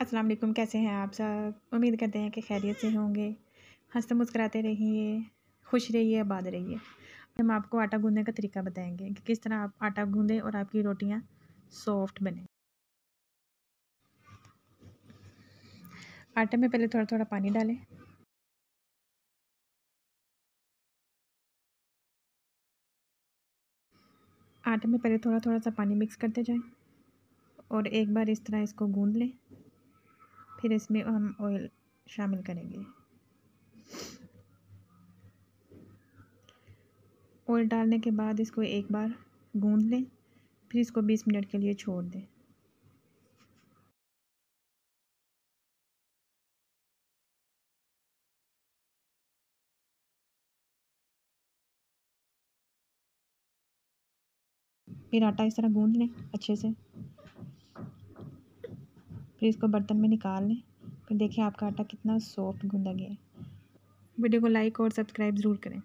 अस्सलाम वालेकुम कैसे हैं आप सब उम्मीद करते हैं कि खैरियत से होंगे हंसते मुस्कराते रहिए खुश रहिए आबाद रहिए हम आपको आटा गूंदने का तरीका बताएंगे कि किस तरह आप आटा गूँधें और आपकी रोटियां सॉफ्ट बने आटे में पहले थोड़ा थोड़ा पानी डालें आटे में पहले थोड़ा थोड़ा सा पानी मिक्स करते जाएं और एक बार इस तरह इसको गूंद लें फिर इसमें हम ऑयल शामिल करेंगे ऑयल डालने के बाद इसको एक बार गूंद लें फिर इसको 20 मिनट के लिए छोड़ दें फिर आटा इस तरह गूंद लें अच्छे से फिर इसको बर्तन में निकाल लें फिर देखें आपका आटा कितना सॉफ्ट गूंदा गया है वीडियो को लाइक और सब्सक्राइब ज़रूर करें